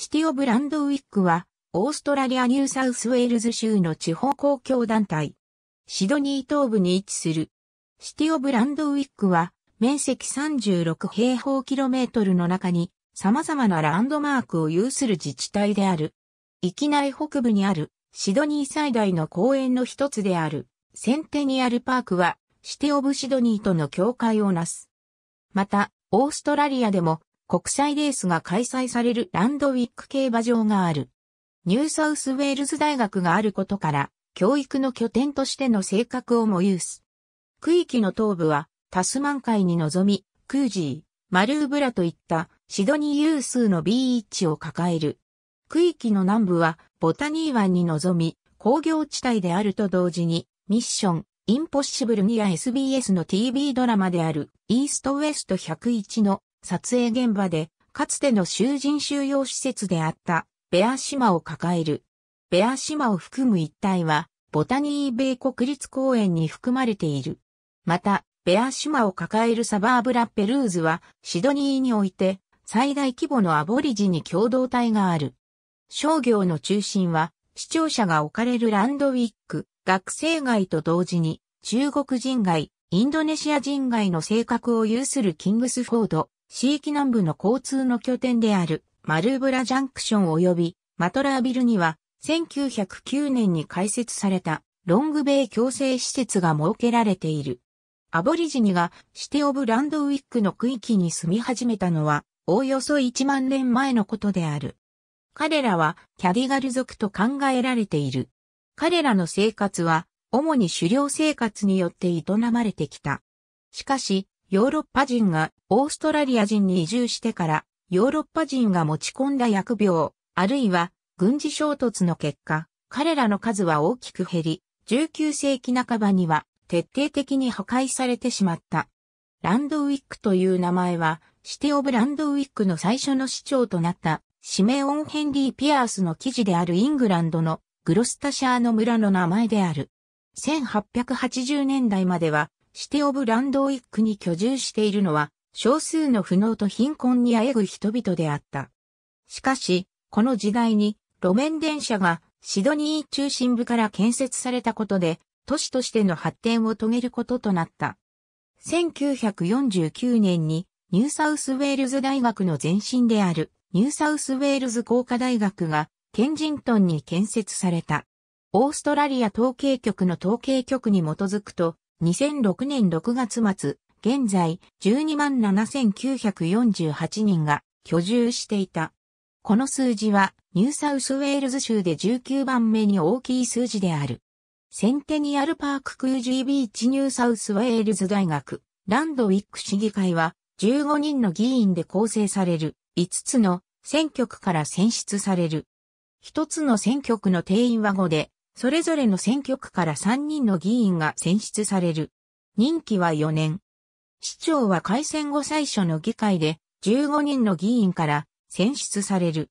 シティオブランドウィックは、オーストラリアニューサウスウェールズ州の地方公共団体。シドニー東部に位置する。シティオブランドウィックは、面積36平方キロメートルの中に、様々なランドマークを有する自治体である。域内北部にある、シドニー最大の公園の一つである、センテニアルパークは、シティオブシドニーとの境界をなす。また、オーストラリアでも、国際レースが開催されるランドウィック競馬場がある。ニューサウスウェールズ大学があることから、教育の拠点としての性格をも有す。区域の東部は、タスマン海に臨み、クージー、マルーブラといったシドニー有数のビーチを抱える。区域の南部は、ボタニー湾に臨み、工業地帯であると同時に、ミッション、インポッシブルニア SBS の TV ドラマである、イーストウエスト101の撮影現場で、かつての囚人収容施設であった、ベア島を抱える。ベア島を含む一帯は、ボタニー米国立公園に含まれている。また、ベア島を抱えるサバーブラ・ペルーズは、シドニーにおいて、最大規模のアボリジに共同体がある。商業の中心は、視聴者が置かれるランドウィック、学生街と同時に、中国人街、インドネシア人街の性格を有するキングスフォード、市域南部の交通の拠点であるマルーブラジャンクション及びマトラービルには1909年に開設されたロングベイ共生施設が設けられている。アボリジニがシティオブランドウィックの区域に住み始めたのはおおよそ1万年前のことである。彼らはキャディガル族と考えられている。彼らの生活は主に狩猟生活によって営まれてきた。しかし、ヨーロッパ人がオーストラリア人に移住してからヨーロッパ人が持ち込んだ薬病、あるいは軍事衝突の結果、彼らの数は大きく減り、19世紀半ばには徹底的に破壊されてしまった。ランドウィックという名前は、シティ・オブ・ランドウィックの最初の市長となった、シメオン・ヘンリー・ピアースの記事であるイングランドのグロスタシャーの村の名前である。1880年代まではシティオブランドウィックに居住しているのは、少数の不能と貧困にあえぐ人々であった。しかし、この時代に路面電車がシドニー中心部から建設されたことで、都市としての発展を遂げることとなった。1949年にニューサウスウェールズ大学の前身であるニューサウスウェールズ工科大学がケンジントンに建設された。オーストラリア統計局の統計局に基づくと、2006年6月末、現在127,948人が居住していた。この数字はニューサウスウェールズ州で19番目に大きい数字である。センテニアルパーククージービーチニューサウスウェールズ大学ランドウィック市議会は15人の議員で構成される5つの選挙区から選出される。1つの選挙区の定員は5でそれぞれの選挙区から3人の議員が選出される。任期は4年。市長は改選後最初の議会で15人の議員から選出される。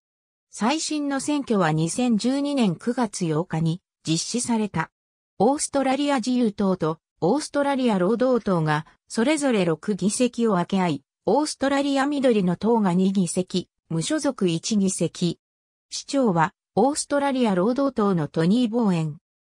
最新の選挙は2012年9月8日に実施された。オーストラリア自由党とオーストラリア労働党がそれぞれ6議席を分け合い、オーストラリア緑の党が2議席、無所属1議席。市長はオーストラリア労働党のトニー・ボーエン。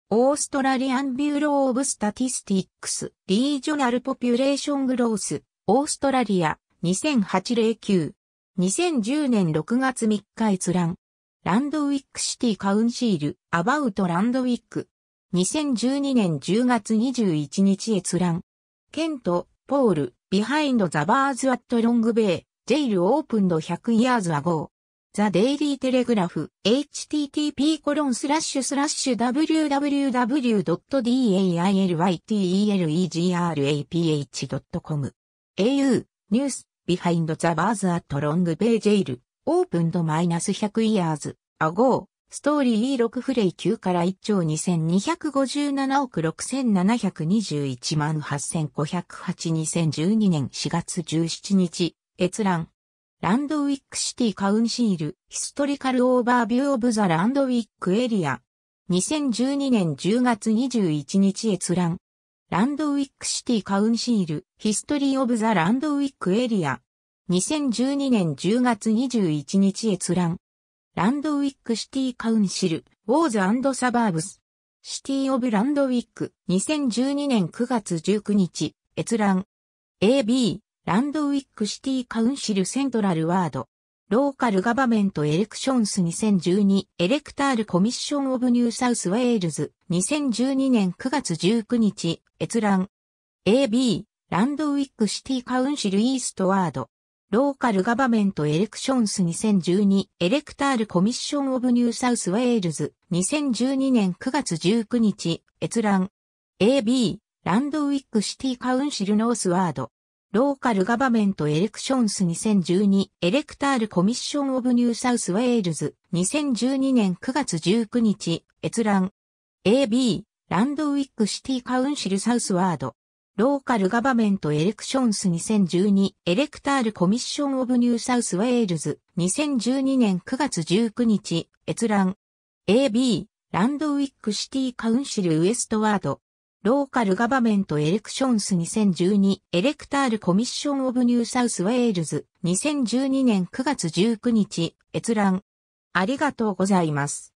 オーストラリアン・ビューロー・オブ・スタティスティックス・リージョナル・ポピュレーション・グロース、オーストラリア、2008-09。2010年6月3日閲覧。ランドウィックシティカウンシール、アバウトランドウィック。2012年10月21日閲覧。ケント、ポール、ビハインド・ザ・バーズ・アット・ロング・ベイ、ジェイル・オープンド・ 100・ イヤーズ・アゴー。ザ・デイリー・テレグラフ、http www.dailyltegraph.com au ニュース behind the bars at long bay jail opened minus 100 years ago ストーリー6フレイ9から1兆2257億6721万8508 2012年4月17日閲覧ランドウィックシティカウンシール、ヒストリカルオーバービューオブザランドウィックエリア。2012年10月21日閲覧。ランドウィックシティカウンシール、ヒストリーオブザランドウィックエリア。2012年10月21日閲覧。ランドウィックシティカウンシル、ウォーズサバーブス。シティオブランドウィック、2012年9月19日、閲覧。AB、ランドウィックシティカウンシルセントラルワード。ローカルガバメントエレクションス2012エレクタールコミッションオブニューサウスウェールズ2012年9月19日閲覧 AB ランドウィックシティカウンシルイーストワードローカルガバメントエレクションス2012エレクタールコミッションオブニューサウスウェールズ2012年9月19日閲覧 AB ランドウィックシティカウンシルノースワードローカルガバメントエレクションス2012エレクタールコミッションオブニューサウスウェールズ2012年9月19日閲覧 AB ランドウィックシティカウンシルサウスワードローカルガバメントエレクションス2012エレクタールコミッションオブニューサウスウェールズ2012年9月19日閲覧 AB ランドウィックシティカウンシルウエストワードローカルガバメントエレクションス2012エレクタールコミッションオブニューサウスウェールズ2012年9月19日閲覧ありがとうございます。